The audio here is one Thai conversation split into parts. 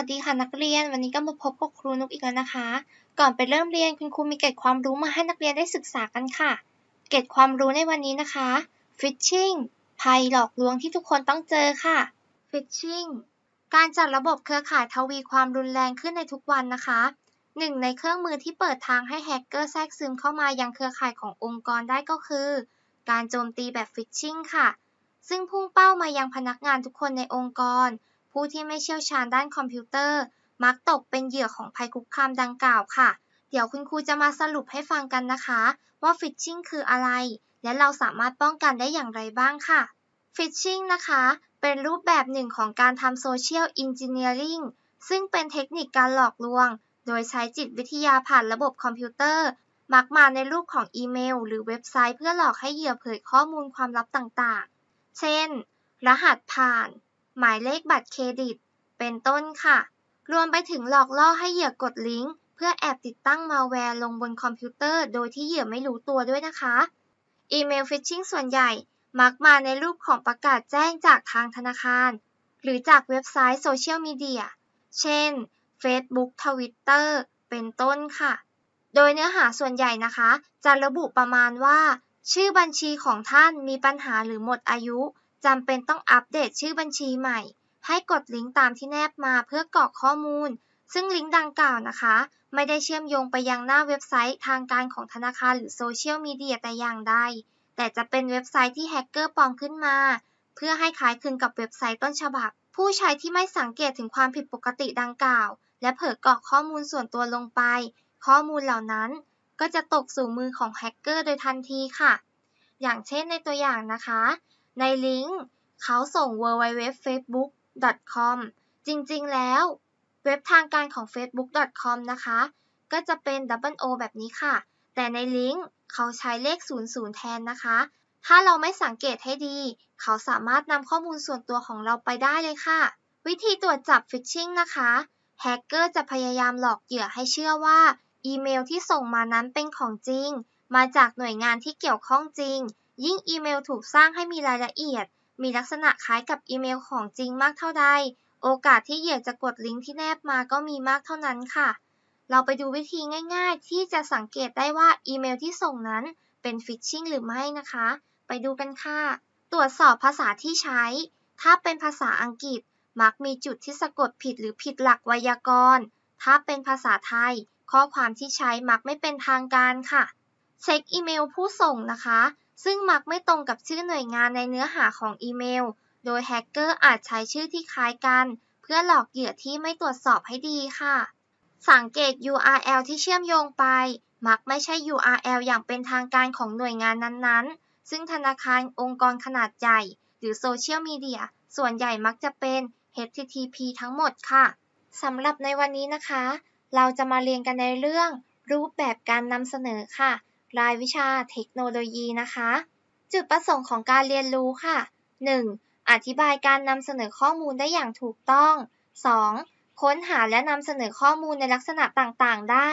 วัสดีค่ะนักเรียนวันนี้ก็มาพบกับครูนุกอีกแล้วนะคะ ก่อนไปเริ่มเรียนคุณครูมีเกร็ดความรู้มาให้นักเรียนได้ศึกษากันค่ะ เกร็ดความรู้ในวันนี้นะคะฟิชชิงภัยหลอกลวงที่ทุกคนต้องเจอค่ะฟิชชิงการจัดระบบเครือข่ายทวีความรุนแรงขึ้นในทุกวันนะคะหนึ่งในเครื่องมือที่เปิดทางให้แฮกเกอร์แทรกซึมเข้ามายังเครือข่ายขององค์กรได้ก็คือการโจมตีแบบฟิชชิงค่ะ ซึ่งพุ่งเป้ามายังพนักงานทุกคนในองค์กรผู้ที่ไม่เชี่ยวชาญด้านคอมพิวเตอร์มักตกเป็นเหยื่อของภัยคุกคามดังกล่าวค่ะ เดี๋ยวคุณครูจะมาสรุปให้ฟังกันนะคะ ว่าฟิชชิงคืออะไร และเราสามารถป้องกันได้อย่างไรบ้างค่ะ ฟิชชิงนะคะ เป็นรูปแบบหนึ่งของการทำโซเชียลอินจิเนียริงซึ่งเป็นเทคนิคการหลอกลวง โดยใช้จิตวิทยาผ่านระบบคอมพิวเตอร์มักมาในรูปของอีเมล หรือเว็บไซต์เพื่อหลอกให้เหยื่อเผยข้อมูลความลับต่างๆ เช่น รหัสผ่านหมายเลขบัตรเครดิต เป็นต้นค่ะ รวมไปถึงหลอกล่อให้เหยื่อกดลิงก์เพื่อแอบติดตั้งมาแวร์ลงบนคอมพิวเตอร์โดยที่เหยื่อไม่รู้ตัวด้วยนะคะ อีเมลฟิชชิงส่วนใหญ่มักมาในรูปของประกาศแจ้งจากทางธนาคาร หรือจากเว็บไซต์โซเชียลมีเดีย เช่น Facebook Twitter เป็นต้นค่ะ โดยเนื้อหาส่วนใหญ่นะคะ จะระบุประมาณว่า ชื่อบัญชีของท่านมีปัญหาหรือหมดอายุจำเป็นต้องอัปเดตชื่อบัญชีใหม่ ให้กดลิงก์ตามที่แนบมาเพื่อกรอกข้อมูล ซึ่งลิงก์ดังกล่าวนะคะ ไม่ได้เชื่อมโยงไปยังหน้าเว็บไซต์ทางการของธนาคารหรือโซเชียลมีเดียแต่อย่างใดแต่จะเป็นเว็บไซต์ที่แฮกเกอร์ปลอมขึ้นมาเพื่อให้คล้ายคลึงกับเว็บไซต์ต้นฉบับ ผู้ใช้ที่ไม่สังเกตถึงความผิดปกติดังกล่าว และเผยกรอกข้อมูลส่วนตัวลงไป ข้อมูลเหล่านั้นก็จะตกสู่มือของแฮกเกอร์โดยทันทีค่ะ อย่างเช่นในตัวอย่างนะคะในลิงก์เขาส่ง www.facebook.com จริงๆแล้ว เว็บทางการของ facebook.com นะคะ ก็จะเป็น double o แบบนี้ค่ะ แต่ในลิงก์เขาใช้เลข 00 แทนนะคะ ถ้าเราไม่สังเกตให้ดี เขาสามารถนำข้อมูลส่วนตัวของเราไปได้เลยค่ะ วิธีตรวจจับฟิชชิงนะคะแฮกเกอร์จะพยายามหลอกเหยื่อให้เชื่อว่าอีเมลที่ส่งมานั้นเป็นของจริง มาจากหน่วยงานที่เกี่ยวข้องจริงยิ่งอีเมลถูกสร้างให้มีรายละเอียด มีลักษณะคล้ายกับอีเมลของจริงมากเท่าใด โอกาสที่เหยื่อจะกดลิงก์ที่แนบมาก็มีมากเท่านั้นค่ะ เราไปดูวิธีง่ายๆที่จะสังเกตได้ว่าอีเมล ที่ส่งนั้นเป็นฟิชชิ่งหรือไม่นะคะ ไปดูกันค่ะ ตรวจสอบภาษาที่ใช้ ถ้าเป็นภาษาอังกฤษ มักมีจุดที่สะกดผิด หรือผิดหลักไวยากรณ์ ถ้าเป็นภาษาไทย ข้อความที่ใช้มักไม่เป็นทางการค่ะ เช็คอีเมลผู้ส่งนะคะซึ่งมักไม่ตรงกับชื่อหน่วยงานในเนื้อหาของอีเมล โดยแฮกเกอร์อาจใช้ชื่อที่คล้ายกัน เพื่อหลอกเหยื่อที่ไม่ตรวจสอบให้ดีค่ะ สังเกต URL ที่เชื่อมโยงไป มักไม่ใช่ URL อย่างเป็นทางการของหน่วยงานนั้นๆ ซึ่งธนาคารองค์กรขนาดใหญ่ หรือโซเชียลมีเดียส่วนใหญ่มักจะเป็น http ทั้งหมดค่ะ สำหรับในวันนี้นะคะ เราจะมาเรียนกันในเรื่อง รูปแบบการนำเสนอค่ะรายวิชาเทคโนโลยีนะคะ จุดประสงค์ของการเรียนรู้ค่ะ 1. อธิบายการนำเสนอข้อมูลได้อย่างถูกต้อง 2. ค้นหาและนำเสนอข้อมูลในลักษณะต่างๆ ได้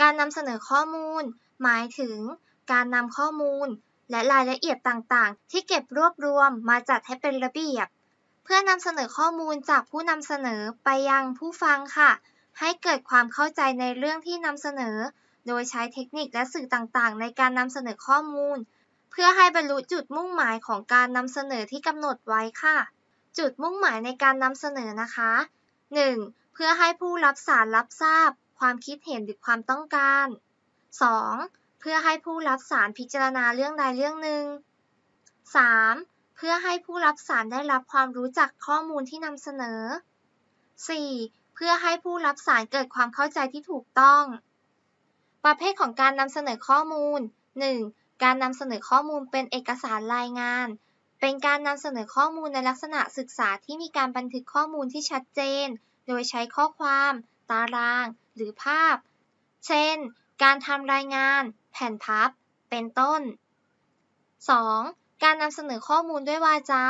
การนำเสนอข้อมูล หมายถึง การนำข้อมูลและรายละเอียดต่างๆ ที่เก็บรวบรวมมาจัดให้เป็นระเบียบ เพื่อนำเสนอข้อมูลจากผู้นำเสนอไปยังผู้ฟังค่ะ ให้เกิดความเข้าใจในเรื่องที่นำเสนอโดยใช้เทคนิคและสื่อต่าง ๆ ในการนำเสนอข้อมูล เพื่อให้บรรลุจุดมุ่งหมายของการนำเสนอที่กำหนดไว้ค่ะ จุดมุ่งหมายในการนำเสนอนะคะ 1. เพื่อให้ผู้รับสารรับทราบ ความคิดเห็นหรือความต้องการ 2. เพื่อให้ผู้รับสารพิจารณาเรื่องใดเรื่องหนึ่ง 3. เพื่อให้ผู้รับสารได้รับความรู้จักข้อมูลที่นำเสนอ 4. เพื่อให้ผู้รับสารเกิดความเข้าใจที่ถูกต้องประเภทของการนำเสนอข้อมูล 1. การนำเสนอข้อมูลเป็นเอกสารรายงาน เป็นการนำเสนอข้อมูลในลักษณะศึกษาที่มีการบันทึกข้อมูลที่ชัดเจน โดยใช้ข้อความ ตาราง หรือภาพ เช่น การทำรายงาน แผ่นพับ เป็นต้น 2. การนำเสนอข้อมูลด้วยวาจา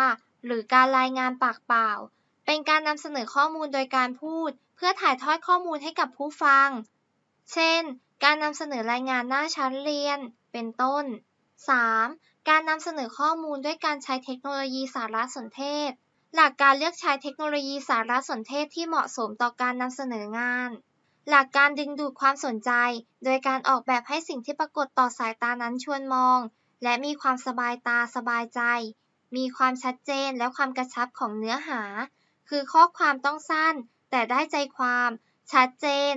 หรือการรายงานปากเปล่า เป็นการนำเสนอข้อมูลโดยการพูด เพื่อถ่ายทอดข้อมูลให้กับผู้ฟัง เช่นการนำเสนอรายงานหน้าชั้นเรียน เป็นต้น 3. การนำเสนอข้อมูลด้วยการใช้เทคโนโลยีสารสนเทศ หลักการเลือกใช้เทคโนโลยีสารสนเทศที่เหมาะสมต่อการนำเสนองาน หลักการดึงดูดความสนใจ โดยการออกแบบให้สิ่งที่ปรากฏต่อสายตานั้นชวนมอง และมีความสบายตาสบายใจ มีความชัดเจนและความกระชับของเนื้อหา คือข้อความต้องสั้น แต่ได้ใจความ ชัดเจน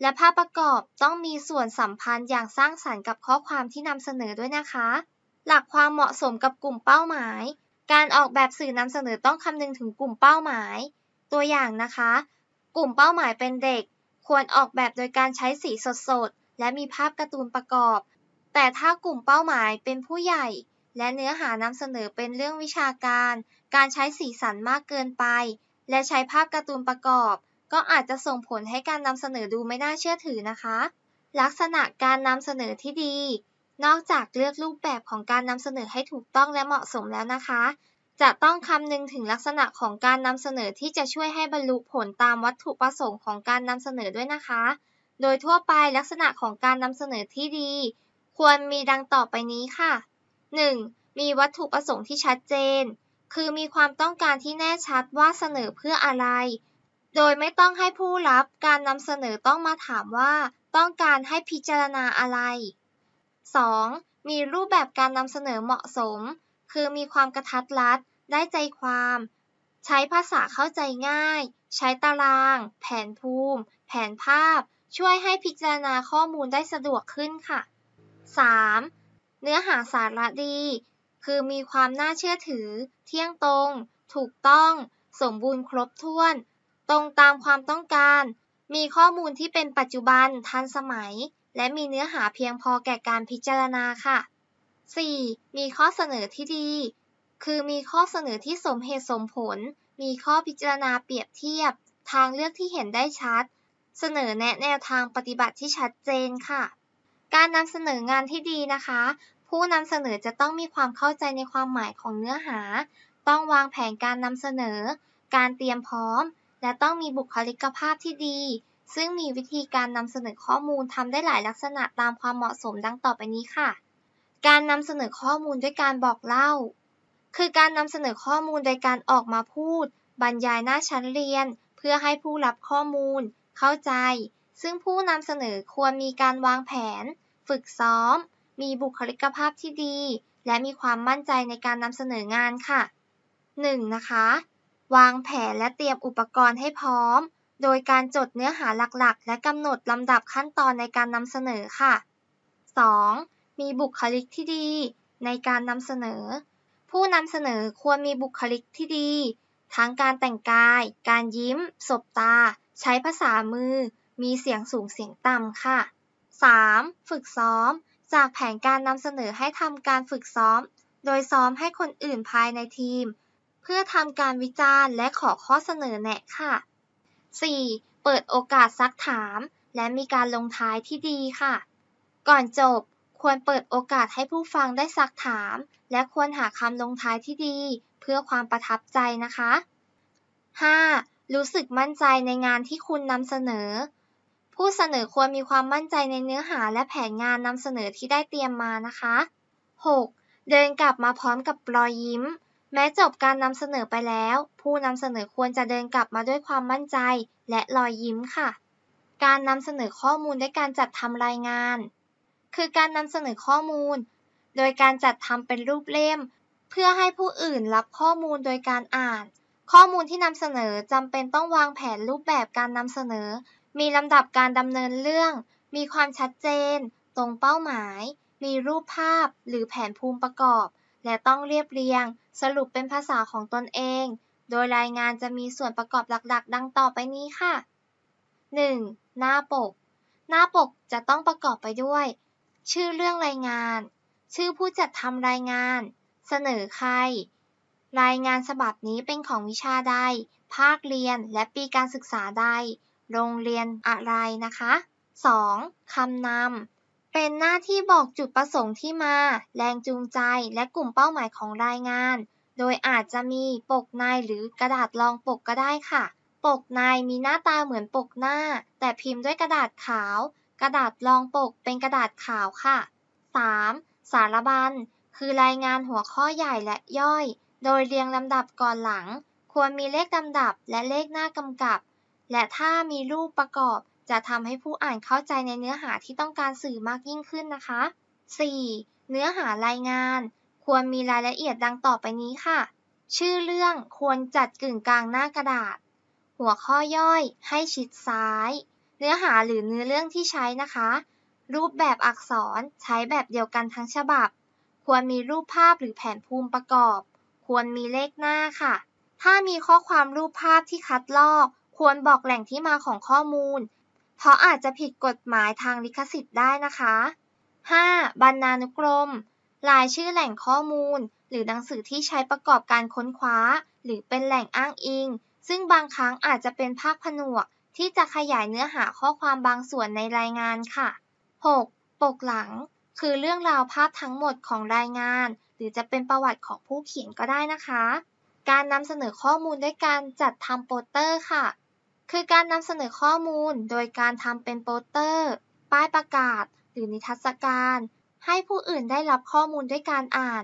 และภาพประกอบต้องมีส่วนสัมพันธ์อย่างสร้างสรรค์กับข้อความที่นำเสนอด้วยนะคะ หลักความเหมาะสมกับกลุ่มเป้าหมาย การออกแบบสื่อนำเสนอต้องคำนึงถึงกลุ่มเป้าหมาย ตัวอย่างนะคะ กลุ่มเป้าหมายเป็นเด็ก ควรออกแบบโดยการใช้สีสด ๆ และมีภาพการ์ตูนประกอบ แต่ถ้ากลุ่มเป้าหมายเป็นผู้ใหญ่ และเนื้อหานำเสนอเป็นเรื่องวิชาการ การใช้สีสันมากเกินไป และใช้ภาพการ์ตูนประกอบก็อาจจะส่งผลให้การนำเสนอดูไม่น่าเชื่อถือนะคะ ลักษณะการนำเสนอที่ดี นอกจากเลือกรูปแบบของการนำเสนอให้ถูกต้องและเหมาะสมแล้วนะคะ จะต้องคำนึงถึงลักษณะของการนำเสนอที่จะช่วยให้บรรลุผลตามวัตถุประสงค์ของการนำเสนอด้วยนะคะ โดยทั่วไปลักษณะของการนำเสนอที่ดี ควรมีดังต่อไปนี้ค่ะ 1. มีวัตถุประสงค์ที่ชัดเจน คือมีความต้องการที่แน่ชัดว่าเสนอเพื่ออะไรโดยไม่ต้องให้ผู้รับการนำเสนอต้องมาถามว่า ต้องการให้พิจารณาอะไร 2. มีรูปแบบการนำเสนอเหมาะสม คือมีความกระทัดรัด ได้ใจความ ใช้ภาษาเข้าใจง่าย ใช้ตาราง แผนภูมิ แผนภาพ ช่วยให้พิจารณาข้อมูลได้สะดวกขึ้นค่ะ 3. เนื้อหาสาระดี คือมีความน่าเชื่อถือ เที่ยงตรง ถูกต้อง สมบูรณ์ครบถ้วนตรงตามความต้องการ มีข้อมูลที่เป็นปัจจุบัน ทันสมัย และมีเนื้อหาเพียงพอแก่การพิจารณาค่ะ 4. มีข้อเสนอที่ดี คือ มีข้อเสนอที่สมเหตุสมผล มีข้อพิจารณาเปรียบเทียบ ทางเลือกที่เห็นได้ชัด เสนอแนะแนวทางปฏิบัติที่ชัดเจนค่ะ การนำเสนองานที่ดีนะคะ ผู้นำเสนอจะต้องมีความเข้าใจในความหมายของเนื้อหา ต้องวางแผนการนำเสนอ การเตรียมพร้อมและต้องมีบุคลิกภาพที่ดี ซึ่งมีวิธีการนำเสนอข้อมูลทำได้หลายลักษณะตามความเหมาะสมดังต่อไปนี้ค่ะ การนำเสนอข้อมูลด้วยการบอกเล่า คือการนำเสนอข้อมูลโดยการออกมาพูด บรรยายหน้าชั้นเรียน เพื่อให้ผู้รับข้อมูล เข้าใจ ซึ่งผู้นำเสนอควรมีการวางแผน ฝึกซ้อม มีบุคลิกภาพที่ดี และมีความมั่นใจในการนำเสนองานค่ะ 1. นะคะวางแผนและเตรียมอุปกรณ์ให้พร้อม โดยการจดเนื้อหาหลักๆ และกำหนดลำดับขั้นตอนในการนำเสนอค่ะ 2. มีบุคลิกที่ดี ในการนำเสนอ ผู้นำเสนอควรมีบุคลิกที่ดี ทั้งการแต่งกาย การยิ้ม สบตา ใช้ภาษามือ มีเสียงสูงเสียงต่ำค่ะ 3. ฝึกซ้อม จากแผนการนำเสนอให้ทำการฝึกซ้อม โดยซ้อมให้คนอื่นภายในทีมเพื่อทำการวิจารณ์และขอข้อเสนอแนะค่ะ 4. เปิดโอกาสซักถาม และมีการลงท้ายที่ดีค่ะ ก่อนจบ ควรเปิดโอกาสให้ผู้ฟังได้ซักถาม และควรหาคำลงท้ายที่ดี เพื่อความประทับใจนะคะ 5. รู้สึกมั่นใจในงานที่คุณนำเสนอ ผู้เสนอควรมีความมั่นใจในเนื้อหาและแผนงานนำเสนอที่ได้เตรียมมานะคะ 6. เดินกลับมาพร้อมกับรอยยิ้มแม้จบการนำเสนอไปแล้ว ผู้นำเสนอควรจะเดินกลับมาด้วยความมั่นใจ และรอยยิ้มค่ะ การนำเสนอข้อมูลด้วยการจัดทำรายงาน คือการนำเสนอข้อมูล โดยการจัดทำเป็นรูปเล่ม เพื่อให้ผู้อื่นรับข้อมูลโดยการอ่าน ข้อมูลที่นำเสนอจำเป็นต้องวางแผนรูปแบบการนำเสนอ มีลำดับการดำเนินเรื่อง มีความชัดเจน ตรงเป้าหมาย มีรูปภาพ หรือแผนภูมิประกอบและต้องเรียบเรียงสรุปเป็นภาษาของตนเอง โดยรายงานจะมีส่วนประกอบหลักๆ ดังต่อไปนี้ค่ะ 1. หน้าปก หน้าปกจะต้องประกอบไปด้วย ชื่อเรื่องรายงาน ชื่อผู้จัดทำรายงาน เสนอใคร รายงานฉบับนี้เป็นของวิชาใด ภาคเรียนและปีการศึกษาใด โรงเรียนอะไรนะคะ 2. คำนำเป็นหน้าที่บอกจุดประสงค์ที่มา แรงจูงใจและกลุ่มเป้าหมายของรายงาน โดยอาจจะมีปกในหรือกระดาษรองปกก็ได้ค่ะ ปกในมีหน้าตาเหมือนปกหน้า แต่พิมพ์ด้วยกระดาษขาว กระดาษรองปกเป็นกระดาษขาวค่ะ 3. สารบัญ คือรายงานหัวข้อใหญ่และย่อย โดยเรียงลำดับก่อนหลัง ควรมีเลขลำดับและเลขหน้ากำกับ และถ้ามีรูปประกอบจะทำให้ผู้อ่านเข้าใจในเนื้อหาที่ต้องการสื่อมากยิ่งขึ้นนะคะ 4. เนื้อหารายงาน ควรมีรายละเอียดดังต่อไปนี้ค่ะ ชื่อเรื่องควรจัดกึ่งกลางหน้ากระดาษ หัวข้อย่อย ให้ชิดซ้าย เนื้อหาหรือเนื้อเรื่องที่ใช้นะคะ รูปแบบอักษรใช้แบบเดียวกันทั้งฉบับ ควรมีรูปภาพหรือแผนภูมิประกอบ ควรมีเลขหน้าค่ะ ถ้ามีข้อความรูปภาพที่คัดลอก ควรบอกแหล่งที่มาของข้อมูลเพราะอาจจะผิดกฎหมายทางลิขสิทธิ์ได้นะคะ 5. บรรณานุกรม รายชื่อแหล่งข้อมูล หรือหนังสือที่ใช้ประกอบการค้นคว้า หรือเป็นแหล่งอ้างอิง ซึ่งบางครั้งอาจจะเป็นภาคผนวกที่จะขยายเนื้อหาข้อความบางส่วนในรายงานค่ะ 6. ปกหลัง คือเรื่องราวภาพทั้งหมดของรายงาน หรือจะเป็นประวัติของผู้เขียนก็ได้นะคะ การนำเสนอข้อมูลด้วยการจัดทำโปสเตอร์ค่ะคือการนำเสนอข้อมูลโดยการทำเป็นโปสเตอร์ ป้ายประกาศ หรือนิทรรศการ ให้ผู้อื่นได้รับข้อมูลด้วยการอ่าน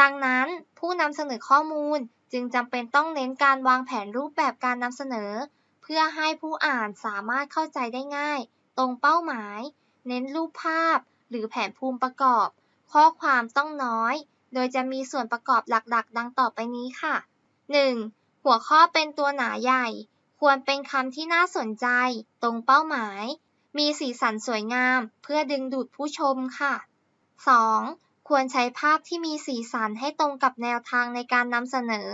ดังนั้นผู้นำเสนอข้อมูลจึงจำเป็นต้องเน้นการวางแผนรูปแบบการนำเสนอ เพื่อให้ผู้อ่านสามารถเข้าใจได้ง่ายตรงเป้าหมาย เน้นรูปภาพ หรือแผนภูมิประกอบ ข้อความต้องน้อย โดยจะมีส่วนประกอบหลักๆ ดังต่อไปนี้ค่ะ 1. หัวข้อเป็นตัวหนาใหญ่ควรเป็นคำที่น่าสนใจ ตรงเป้าหมาย มีสีสันสวยงาม เพื่อดึงดูดผู้ชมค่ะ 2. ควรใช้ภาพที่มีสีสันให้ตรงกับแนวทางในการนำเสนอ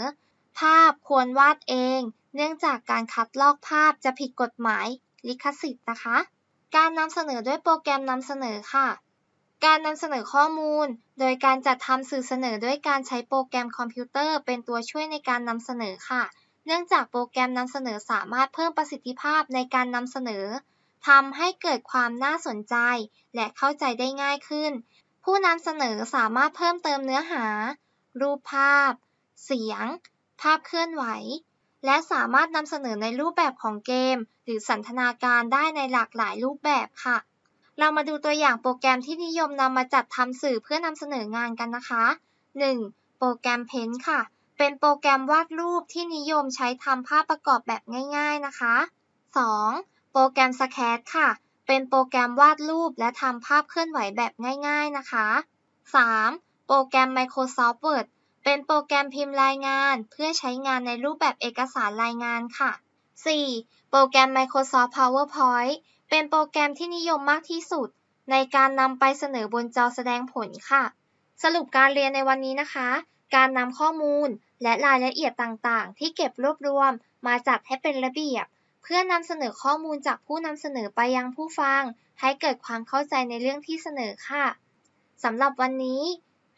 ภาพควรวาดเอง เนื่องจากการคัดลอกภาพจะผิดกฎหมาย ลิขสิทธิ์นะคะ การนำเสนอด้วยโปรแกรมนำเสนอค่ะ การนำเสนอข้อมูล โดยการจัดทำสื่อเสนอด้วยการใช้โปรแกรมคอมพิวเตอร์ เป็นตัวช่วยในการนำเสนอค่ะเนื่องจากโปรแกรมนำเสนอสามารถเพิ่มประสิทธิภาพในการนำเสนอทำให้เกิดความน่าสนใจ และเข้าใจได้ง่ายขึ้น ผู้นำเสนอสามารถเพิ่มเติมเนื้อหา รูปภาพ เสียง ภาพเคลื่อนไหว และสามารถนำเสนอในรูปแบบของเกม หรือสันทนาการได้ในหลากหลายรูปแบบค่ะ เรามาดูตัวอย่างโปรแกรมที่นิยมนำมาจัดทำสื่อเพื่อนำเสนองานกันนะคะ 1. โปรแกรม Paint ค่ะเป็นโปรแกรมวาดรูปที่นิยมใช้ทำภาพประกอบแบบง่าย ๆนะคะ 2. โปรแกรม Sketch ค่ะ เป็นโปรแกรมวาดรูปและทำภาพเคลื่อนไหวแบบง่าย ๆนะคะ 3. โปรแกรม Microsoft Word เป็นโปรแกรมพิมพ์รายงานเพื่อใช้งานในรูปแบบเอกสารรายงานค่ะ 4. โปรแกรม Microsoft PowerPoint เป็นโปรแกรมที่นิยมมากที่สุด ในการนำไปเสนอบนจอแสดงผลค่ะ สรุปการเรียนในวันนี้นะคะ การนำข้อมูลและรายละเอียดต่างๆ ที่เก็บรวบรวมมาจัดให้เป็นระเบียบ เพื่อนำเสนอข้อมูลจากผู้นำเสนอไปยังผู้ฟัง ให้เกิดความเข้าใจในเรื่องที่เสนอค่ะสำหรับวันนี้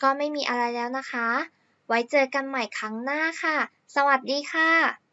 ก็ไม่มีอะไรแล้วนะคะ ไว้เจอกันใหม่ครั้งหน้าค่ะ สวัสดีค่ะ